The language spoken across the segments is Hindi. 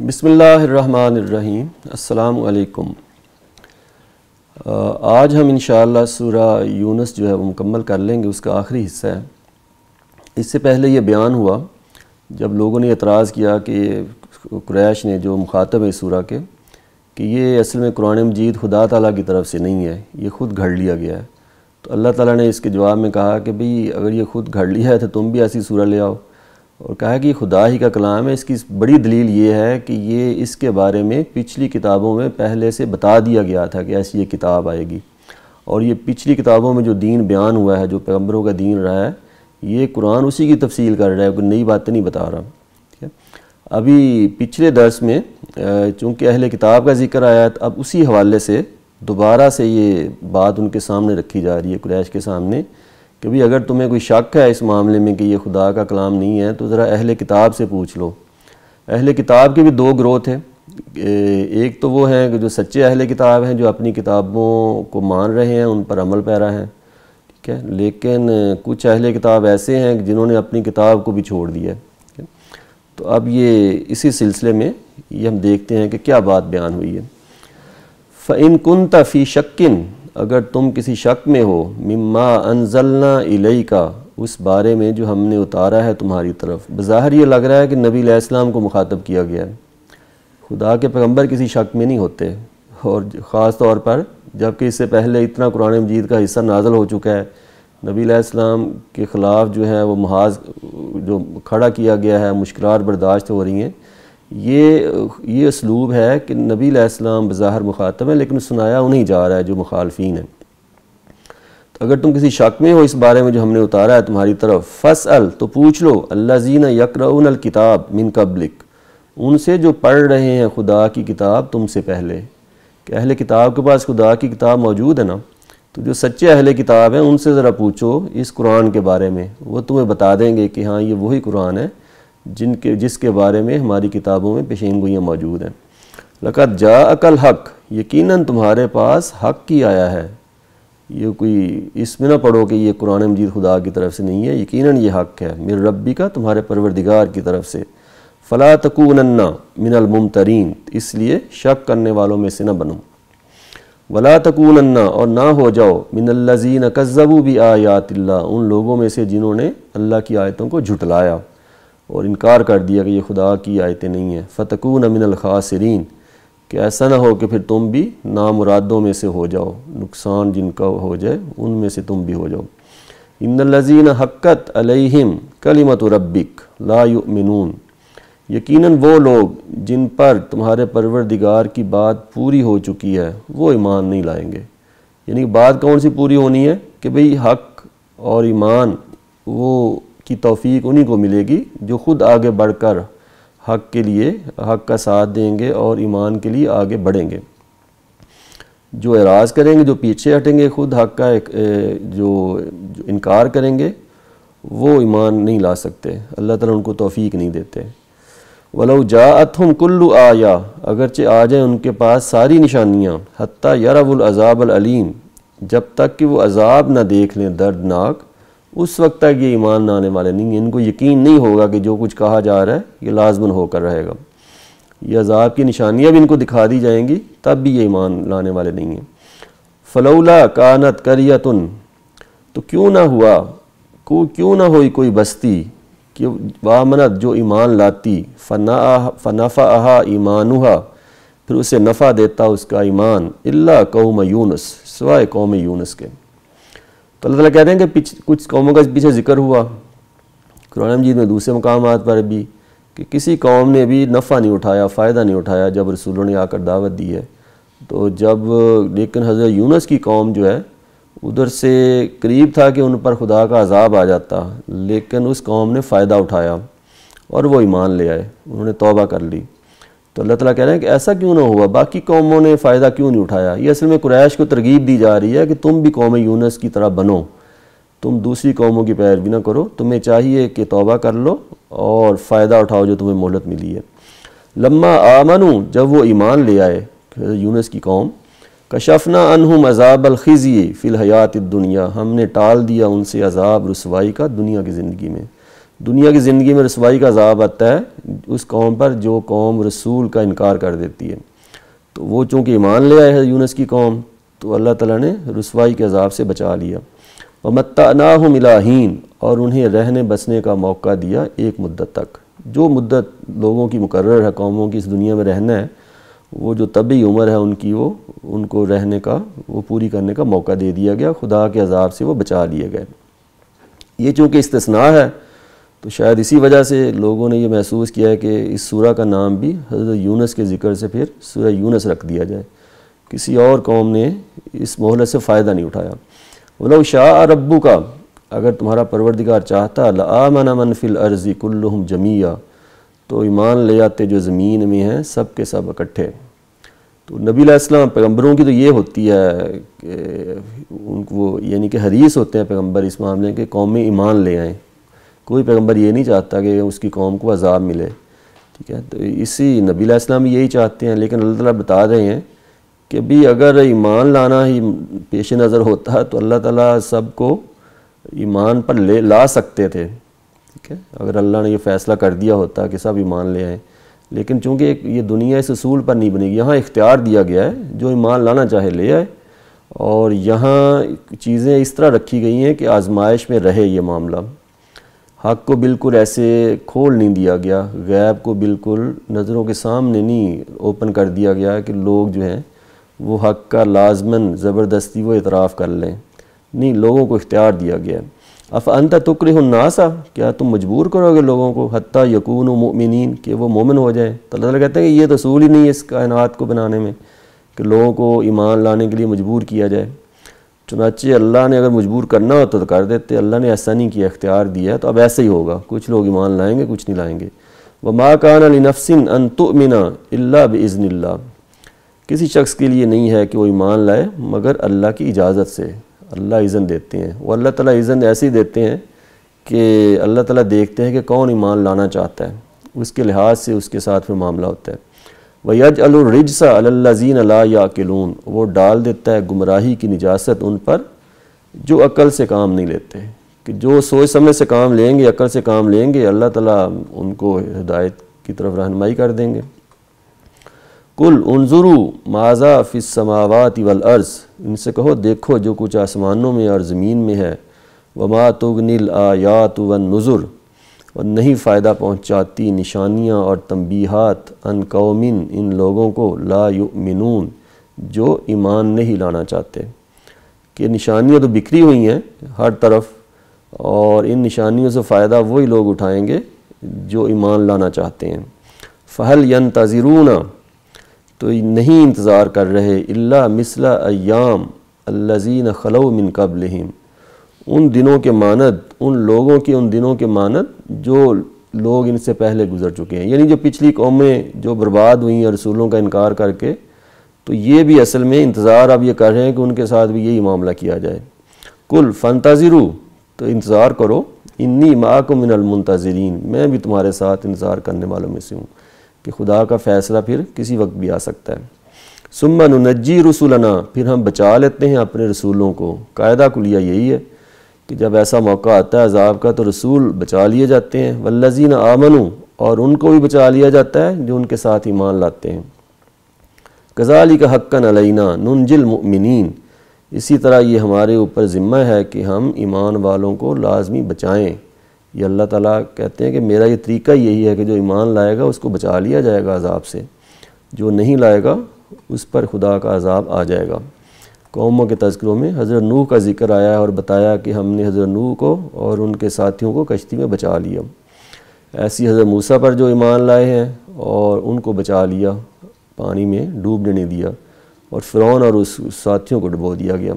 बिसमीम अल्लाम आज हम इन सूरा यूनस जो है वो मुकम्मल कर लेंगे उसका आखिरी हिस्सा है इससे पहले ये बयान हुआ जब लोगों ने एतराज़ किया कि क्रैश ने जो मुखातब है सूरा के कि ये असल में कुरान मजीद खुदा ताला की तरफ से नहीं है ये ख़ुद घड़ लिया गया है तो अल्लाह ताला ने इसके जवाब में कहा कि भाई अगर ये ख़ुद घड़ लिया है तो तुम भी ऐसी सूरा ले आओ और कहा कि खुदा ही का कलाम है इसकी बड़ी दलील ये है कि ये इसके बारे में पिछली किताबों में पहले से बता दिया गया था कि ऐसी ये किताब आएगी और ये पिछली किताबों में जो दीन बयान हुआ है जो पैगम्बरों का दीन रहा है ये कुरान उसी की तफसील कर रहा है कोई नई बातें तो नहीं बता रहा ठीक है अभी पिछले दर्स में चूँकि अहल किताब का जिक्र आया तो अब उसी हवाले से दोबारा से ये बात उनके सामने रखी जा रही है क्रैश के सामने कि भाई अगर तुम्हें कोई शक है इस मामले में कि ये खुदा का कलाम नहीं है तो ज़रा अहल किताब से पूछ लो अहल किताब के भी दो ग्रोह थे एक तो वो हैं कि जो सच्चे अहल किताब हैं जो अपनी किताबों को मान रहे हैं उन पर अमल पैरा हैं ठीक है लेकिन कुछ अहल किताब ऐसे हैं जिन्होंने अपनी किताब को भी छोड़ दिया है तो अब ये इसी सिलसिले में ये हम देखते हैं कि क्या बात बयान हुई है इन कन तफ़ी शक्न अगर तुम किसी शक में हो मम्मा अनजलना इलई का उस बारे में जो हमने उतारा है तुम्हारी तरफ बज़ाहिर ये लग रहा है कि नबी इस्लाम को मुखातब किया गया है खुदा के पैगम्बर किसी शक में नहीं होते और ख़ास तौर पर जबकि इससे पहले इतना कुरान मजीद का हिस्सा नाजल हो चुका है नबी इस्लाम के ख़िलाफ़ जो है वो महाज जो खड़ा किया गया है मुश्किल बर्दाश्त हो रही हैं ये ये इसलूब है कि नबी इस्लाम बज़ाहर मुखातब है लेकिन सुनाया उन्हीं जा रहा है जो मुखालफी हैं तो अगर तुम किसी शक में हो इस बारे में जो हमने उतारा है तुम्हारी तरफ फस अल तो पूछ लो अल्ला जीना किताब मिन कब्लिक उनसे जो पढ़ रहे हैं खुदा की किताब तुमसे पहले कि अहल किताब के पास खुदा की किताब मौजूद है ना तो जो सच्चे अहल किताब हैं उनसे ज़रा पूछो इस कुरान के बारे में वो तुम्हें बता देंगे कि हाँ ये वही कुरान है जिनके जिसके बारे में हमारी किताबों में पेशेन मौजूद हैं लकत जा अकल हक यकीन तुम्हारे पास हक ही आया है ये कोई इसमें ना पढ़ो कि ये कुरान मजीद खुदा की तरफ से नहीं है यकीन ये हक है मेरे रब्बी का तुम्हारे परवरदिगार की तरफ से फ़ला तकूनन्ना मिनल मुमतरीन इसलिए शक करने वालों में से ना बनो वला तकूनन्ना और ना हो जाओ मिनल्लजीन कज़बू भी आयातिल्ला उन लोगों में से जिन्होंने अल्लाह की आयतों को झुटलाया और इनकार कर दिया कि ये खुदा की आयतें नहीं हैं फ़तकून अमिन अलखासरीन कि ऐसा ना हो कि फिर तुम भी नामुरादों में से हो जाओ नुकसान जिनका हो जाए उनमें से तुम भी हो जाओ इन लजीन हक्कत अलहिम कलिमत रब्बिक लामिनून यकीनन वो लोग जिन पर तुम्हारे परवरदिगार की बात पूरी हो चुकी है वो ईमान नहीं लाएंगे यानी बात कौन सी पूरी होनी है कि भाई हक और ईमान वो की तोफ़ी उन्हीं को मिलेगी जो ख़ुद आगे बढ़कर हक के लिए हक का साथ देंगे और ईमान के लिए आगे बढ़ेंगे जो एराज करेंगे जो पीछे हटेंगे ख़ुद हक का एक, जो, जो इनकार करेंगे वो ईमान नहीं ला सकते अल्लाह ताला उनको तोफ़ी नहीं देते वलो जा हम कुल्लु आया अगरचे आ जाए उनके पास सारी निशानियाँ हती यरबुलज़ाबलीम जब तक कि वो अजाब ना देख लें दर्दनाक उस वक्त तक ये ईमान आने वाले नहीं हैं इनको यकीन नहीं होगा कि जो कुछ कहा जा रहा है ये लाजमन होकर रहेगा यह अजाब की निशानियाँ भी इनको दिखा दी जाएंगी तब भी ये ईमान लाने वाले नहीं हैं फ़लौला कानत करियतन तो क्यों ना हुआ को क्यों ना हुई कोई बस्ती कि वामनत जो ईमान लाती फ़ना फ़नाफ़ा आहा ईमानुहा फिर उसे नफ़ा देता उसका ईमान अल्ला कौम यूनस सवाए कौम यूनस के तो अल्लाह ताला कहते हैं कि कुछ कौमों का पीछे जिक्र हुआ कुरान मजीद में दूसरे मकाम पर भी कि किसी कौम ने भी नफ़ा नहीं उठाया फ़ायदा नहीं उठाया जब रसूलों ने आकर दावत दी है तो जब लेकिन हज़रत यूनस की कौम जो है उधर से करीब था कि उन पर खुदा का अजाब आ जाता लेकिन उस कौम ने फ़ायदा उठाया और वो ईमान ले आए उन्होंने तोबा कर ली तो अल्लाह तला कह रहे हैं कि ऐसा क्यों ना हुआ बाकी कौमों ने फ़ायदा क्यों नहीं उठाया ये असल में क्रैश को तरगीब दी जा रही है कि तुम भी कौम यूनस की तरह बनो तुम दूसरी कौमों की पैरवी ना करो तुम्हें चाहिए कि तौबा कर लो और फ़ायदा उठाओ जो तुम्हें मोहलत मिली है लम्मा आमनू जब वो ईमान ले आए यूनस की कौम कशफना अनहु मज़ाब अलखिज़िए फ़िलहयात दुनिया हमने टाल दिया उनसे अजाब रसवाई का दुनिया की ज़िंदगी में दुनिया की ज़िंदगी में रसवाई का अजाब आता है उस कौम पर जो कौम रसूल का इनकार कर देती है तो वो चूँकि ईमान ले आए है यूनस की कौम तो अल्लाह ताला ने रसवाई के अजाब से बचा लिया व मत्तानाह मिलान और उन्हें रहने बसने का मौका दिया एक मुद्दत तक जो मुद्दत लोगों की मुकर है कौमों की इस दुनिया में रहना है वो जो तबी उम्र है उनकी वो उनको रहने का वो पूरी करने का मौका दे दिया गया खुदा के अजाब से वो बचा लिए गए ये चूँकि इस्तना है तो शायद इसी वजह से लोगों ने यह महसूस किया है कि इस सूरा का नाम भी हजरत यूनस के ज़िक्र से फिर सूर्य यूनस रख दिया जाए किसी और कौम ने इस मोहलत से फ़ायदा नहीं उठाया बोला शाह रब्बू का अगर तुम्हारा परवरदिगार चाहता लामन मन फिल अर्जी कुल्लुम जमिया तो ईमान ले आते जो ज़मीन में हैं सब के सब इकट्ठे तो नबी पैगम्बरों की तो ये होती है कि उनको यानी कि हरीस होते हैं पैगम्बर इस मामले के कौम में ईमान ले आएँ कोई पैगंबर ये नहीं चाहता कि उसकी कौम को अजाब मिले ठीक है तो इसी नबी इस्लाम यही चाहते हैं लेकिन अल्लाह ताला बता रहे हैं कि भी अगर ईमान लाना ही पेश नज़र होता तो अल्लाह ताला को ईमान पर ले ला सकते थे ठीक है अगर अल्लाह ने ये फ़ैसला कर दिया होता कि सब ईमान ले आएँ लेकिन चूँकि ये दुनिया इस असूल पर नहीं बनेगी यहाँ इख्तियार दिया गया है जो ईमान लाना चाहे ले आए और यहाँ चीज़ें इस तरह रखी गई हैं कि आजमाइश में रहे ये मामला हक को बिल्कुल ऐसे खोल नहीं दिया गया गैब को बिल्कुल नज़रों के सामने नहीं ओपन कर दिया गया कि लोग जो हैं वो हक का लाजमन ज़बरदस्ती वो इतराफ़ कर लें नहीं लोगों को इख्तियार दिया गया अफ अंत तुकर नासा क्या तुम मजबूर करोगे लोगों को हती यकून ममिन कि वो मोमिन हो जाए तो अल्लाह कहते हैं कि ये तो असूल ही नहीं है इस कायनात को बनाने में कि लोगों को ईमान लाने के लिए मजबूर किया जाए चुनाचे अल्लाह ने अगर मजबूर करना होता तो कर देते अल्लाह ने ऐसा नहीं किया अख्तियार दिया है तो अब ऐसा ही होगा कुछ लोग ईमान लाएंगे कुछ नहीं लाएंगे व माँ कान अली नफसिन अन तुमिना अल्ला बज़न किसी शख्स के लिए नहीं है कि वो ईमान लाए मगर अल्लाह की इजाज़त से अल्लाह इज़न देते हैं वो अल्लाह ताला इज़न ऐसे ही देते हैं कि अल्लाह ताला देखते हैं कि कौन ईमान लाना चाहता है उसके लिहाज से उसके साथ फिर मामला होता है वज अलरिजसा अल्लाजीन ला याकिलून वो डाल देता है गुमराही की निजात उन पर जो अकल से काम नहीं लेते कि जो सोच समझ से काम लेंगे अकल से काम लेंगे अल्लाह ताला उनको हिदायत की तरफ रहनमाई कर देंगे कुल उनजुरु माजा फ़िस समावत वल अर्ज़ इनसे कहो देखो जो कुछ आसमानों में और ज़मीन में है वमा तुगनिल आयात वन नज़ुर और नहीं फ़ायदा पहुँचाती निशानियाँ और तमबीहत अन कौमिन इन लोगों को ला मिनून जो ईमान नहीं लाना चाहते कि निशानियाँ तो बिखरी हुई हैं हर तरफ और इन निशानियों से फ़ायदा वही लोग उठाएँगे जो ईमान लाना चाहते हैं फ़हल यन तज़रूना तो नहीं इंतज़ार कर रहे अल्ला मिसला अयाम अल्लाजीन खलो मिन कबलहम उन दिनों के मानद उन लोगों के उन दिनों के मानद जो लोग इनसे पहले गुजर चुके हैं यानी जो पिछली कौमें जो बर्बाद हुई हैं रसूलों का इनकार करके तो ये भी असल में इंतज़ार अब ये कर रहे हैं कि उनके साथ भी यही मामला किया जाए कुल फंताजिरु तो इंतज़ार करो इन्नी माँ को मिनलमुंतज़रीन मैं भी तुम्हारे साथ इंतज़ार करने वालों में से हूँ कि खुदा का फ़ैसला फिर किसी वक्त भी आ सकता है सुमन नज्जी रसूलना फिर हम बचा लेते हैं अपने रसूलों को कायदा कुलिया यही है कि जब ऐसा मौका आता है अजाब का तो रसूल बचा लिए जाते हैं वल्लजीन आमनू और उनको भी बचा लिया जाता है जो उनके साथ ईमान लाते हैं गजाली का हक्का नलैना ननजिलमिन इसी तरह ये हमारे ऊपर ज़िम्मा है कि हम ईमान वालों को लाजमी बचाएँ ये अल्लाह ताला कहते हैं कि मेरा ये तरीका यही है कि जो ईमान लाएगा उसको बचा लिया जाएगा अजाब से जो नहीं लाएगा उस पर खुदा का अजाब आ जाएगा कौमों के तस्करों में हज़रत नूह का जिक्र आया है और बताया कि हमने हज़रत नूह को और उनके साथियों को कश्ती में बचा लिया ऐसी हज़रत मूसा पर जो ईमान लाए हैं और उनको बचा लिया पानी में डूबने नहीं दिया और फ़िरौन और उस साथियों को डुबो दिया गया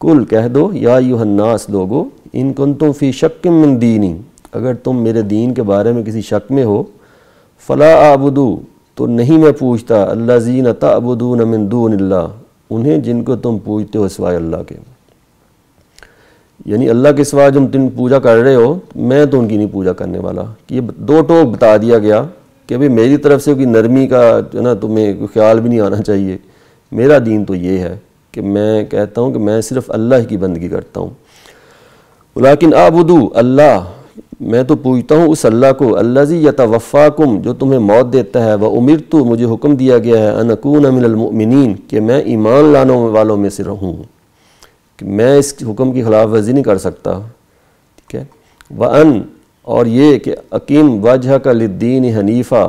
कुल कह दो या यूहन्नास लोगो इन कन तुम फ़ी शक मिन दीनी अगर तुम मेरे दीन के बारे में किसी शक में हो फ़ला आबुदू तो नहीं मैं पूछता अल्लाजीन अता तबुदू नमिन दून उन्हें जिनको तुम पूजते हो सिवाय अल्लाह के यानी अल्लाह के सिवा जब तुम पूजा कर रहे हो मैं तो उनकी नहीं पूजा करने वाला कि ये दो टोक बता दिया गया कि भाई मेरी तरफ से कोई नरमी का जो ना तुम्हें कोई ख्याल भी नहीं आना चाहिए मेरा दीन तो ये है कि मैं कहता हूँ कि मैं सिर्फ़ अल्लाह की बंदगी करता हूँ लाकिन आबुदू अल्लाह मैं तो पूछता हूँ उस अल्लाह को अल्लाजी यतवफ़ाकुम जो तुम्हें मौत देता है वह उमिर तो मुझे हुक्म दिया गया है अनकून अमिनमिन कि मैं ईमान लानों वालों में से रहूँ कि मैं इस हुक्म की खिलाफ वर्जी नहीं कर सकता ठीक है व अन और ये कि अकीम वजह का लद्दीन हनीफ़ा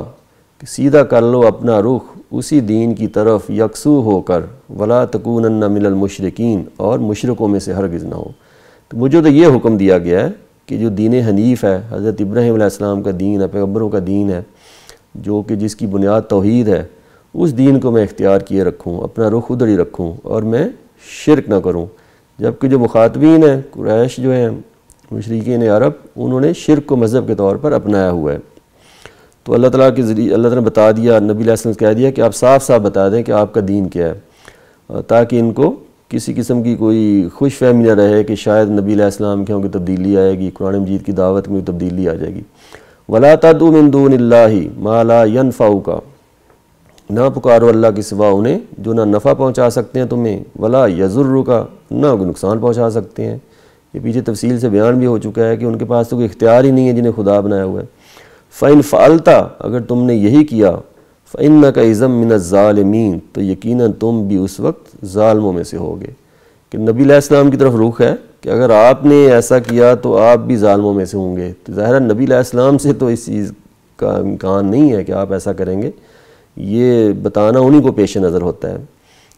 कि सीधा कर लो अपना रुख उसी दीन की तरफ यकसू होकर वला तकून मिलल मुशरकिन और मशरकों में से हरगज़ ना हो तो मुझे तो ये हुक्म दिया गया है कि जो दीन हनीफ है हज़रत इब्राहिम का दीन है पैगम्बरों का दीन है जो कि जिसकी बुनियाद तोहद है उस दीन को मैं इख्तियार किए रखूँ अपना रुख उधर ही रखूँ और मैं शिरक ना करूँ जबकि जो मुखातबीन है कुरैश जो हैं मशरकिन अरब उन्होंने शिरक को मज़हब के तौर पर अपनाया हुआ है तो अल्लाह ताला के ज़रिए अल्लाह ताला ने बता दिया नबी वसल्लम कह दिया कि आप साफ साफ बता दें कि आपका दीन क्या है ताकि इनको किसी किस्म की कोई खुश फहमी ना रहे कि शायद नबी इस्लाम के होंगे तब्दीली आएगी कुरान मजीद की दावत में तब्दीली आ जाएगी वला तदमिंदून माला यनफ़ाऊ का ना पुकारो अल्लाह के सिवा उन्हें जो ना नफ़ा पहुँचा सकते हैं तुम्हें वला यजुर्र का ना नुकसान पहुँचा सकते हैं ये पीछे तफसील से बयान भी हो चुका है कि उनके पास तो कोई इख्तियार ही नहीं है जिन्हें खुदा बनाया हुआ है फ़ैन फ़ालता अगर तुमने यही किया फ़िन का इज़म मिन ालमीन तो यकीन तुम भी उस वक्त ालमों में से होगे कि नबी आसमाम की तरफ रुख है कि अगर आपने ऐसा किया तो आप भी ालमों में से होंगे तो ज़ाहिर नबी से तो इस चीज़ का इम्कान नहीं है कि आप ऐसा करेंगे ये बताना उन्हीं को पेश नज़र होता है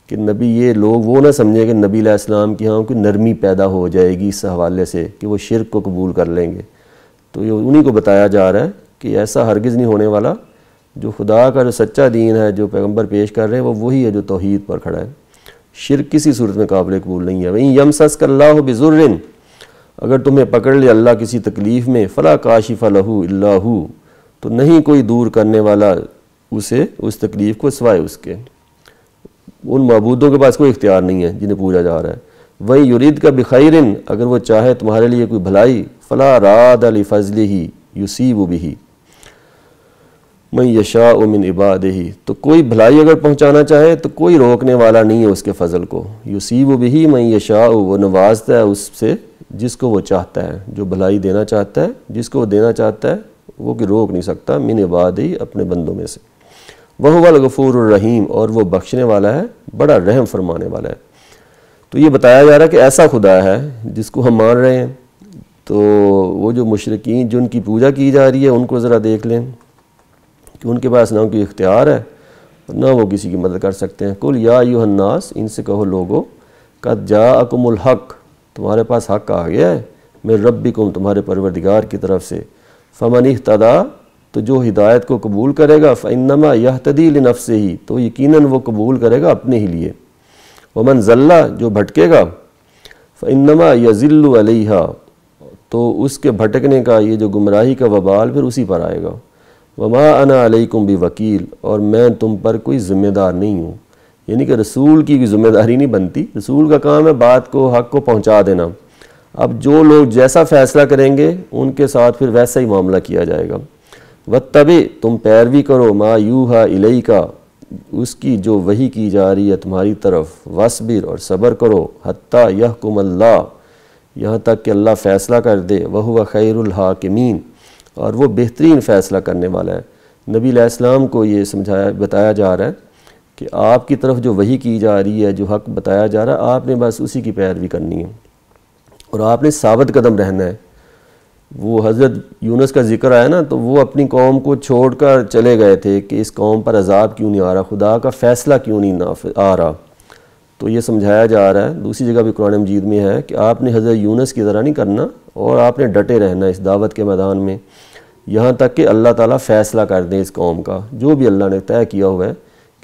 कि नबी ये लोग वो ना समझें कि नबी इस्लाम की हाँ कोई नरमी पैदा हो जाएगी इस हवाले से कि वो शिरक को कबूल कर लेंगे तो ये उन्हीं को बताया जा रहा है कि ऐसा हरगिज़ नहीं होने वाला जो खुदा का जो सच्चा दीन है जो पैगम्बर पेश कर रहे हैं वो वही है जो तोहद पर खड़ा है शिर किसी सूरत में काबिल कबूल नहीं है वहीं यम सस हो बेजुर्रिन अगर तुम्हें पकड़ ले अल्लाह किसी तकलीफ़ में फ़ला काशिफ़ लहू अल्लाहू तो नहीं कोई दूर करने वाला उसे उस तकलीफ़ को सवाए उसके उन मबूदों के पास कोई इख्तियार नहीं है जिन्हें पूजा जा रहा है वहीं युरीद का बखैरिन अगर वो चाहे तुम्हारे लिए कोई भलाई फ़ला राद अली फजल ही युसीब भी मैं यशा उमिन इबाद ही तो कोई भलाई अगर पहुंचाना चाहे तो कोई रोकने वाला नहीं है उसके फ़ल को युसीब भी मैं यशा वो नवाजता है उससे जिसको वो चाहता है जो भलाई देना चाहता है जिसको वो देना चाहता है वो कि रोक नहीं सकता मिन इबाद ही अपने बंदों में से वह वाल गफूर रहीम और वह बख्शने वाला है बड़ा रहम फरमाने वाला है तो ये बताया जा रहा है कि ऐसा खुदा है जिसको हम मान रहे हैं तो वो जो मुशरकिन जिनकी पूजा की जा रही है उनको ज़रा देख लें कि उनके पास ना उनकी इख्तियार है और ना वो किसी की मदद कर सकते हैं कुल या हन्नास इनसे कहो लोगो का जा अकमुल हक तुम्हारे पास हक आ गया है रब रबी कहूँ तुम्हारे परवरदिगार की तरफ से फमन तदा तो जो हिदायत को कबूल करेगा फ़ैनमा यह तदील नफ से ही तो यकीन वो कबूल करेगा अपने ही लिए वमन जल्ला जो भटकेगा फ़ैनमा ज़िल्लु अलैहा तो उसके भटकने का ये जो गुमराही का वबाल फिर उसी पर आएगा वमा अना अलैकुम भी वकील और मैं तुम पर कोई ज़िम्मेदार नहीं हूँ यानी कि रसूल की ज़िम्मेदारी नहीं बनती रसूल का काम है बात को हक को पहुँचा देना अब जो लोग जैसा फ़ैसला करेंगे उनके साथ फिर वैसा ही मामला किया जाएगा व तबे तुम पैरवी करो मा यू हा इलई का उसकी जो वही की जा रही है तुम्हारी तरफ वसबिर और सब्र करो हती यह कुमल्ला यहाँ तक कि अल्लाह फ़ैसला कर दे वह हुआ खैरुल हाकिमीन और वो बेहतरीन फ़ैसला करने वाला है नबी इस्लाम को ये समझाया बताया जा रहा है कि आपकी तरफ जो वही की जा रही है जो हक बताया जा रहा है आपने बस उसी की पैरवी करनी है और आपने साबित कदम रहना है वो हज़रत यूनस का जिक्र आया ना तो वो अपनी कौम को छोड़ कर चले गए थे कि इस कौम पर अजाब क्यों नहीं आ रहा खुदा का फ़ैसला क्यों नहीं ना आ रहा तो ये समझाया जा रहा है दूसरी जगह भी कुरान मजीद में है कि आपने हज़रत यूनस की तरह नहीं करना और आपने डटे रहना इस दावत के मैदान में यहाँ तक कि अल्लाह ताला फ़ैसला कर दें इस कौम का जो भी अल्लाह ने तय किया हुआ है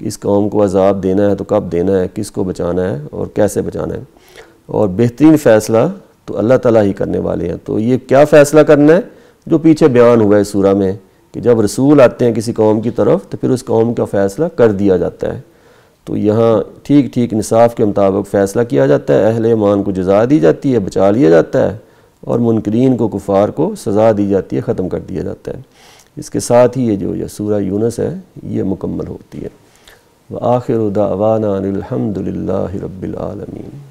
कि इस कौम को अजाब देना है तो कब देना है किस को बचाना है और कैसे बचाना है और बेहतरीन फ़ैसला तो अल्लाह ताला ही करने वाले हैं तो ये क्या फ़ैसला करना है जो पीछे बयान हुआ है सूरा में कि जब रसूल आते हैं किसी कौम की तरफ तो फिर उस कौम का फ़ैसला कर दिया जाता है तो यहाँ ठीक ठीक इंसाफ के मुताबिक फ़ैसला किया जाता है अहल ईमान को जजा दी जाती है बचा लिया जाता है और मुनकरीन को कुफार को सज़ा दी जाती है ख़त्म कर दिया जाता है इसके साथ ही ये जो यसूरा सूरा यूनस है ये मुकम्मल होती है व आखिर दावाना अनिलहमदिल्ला रबालमीन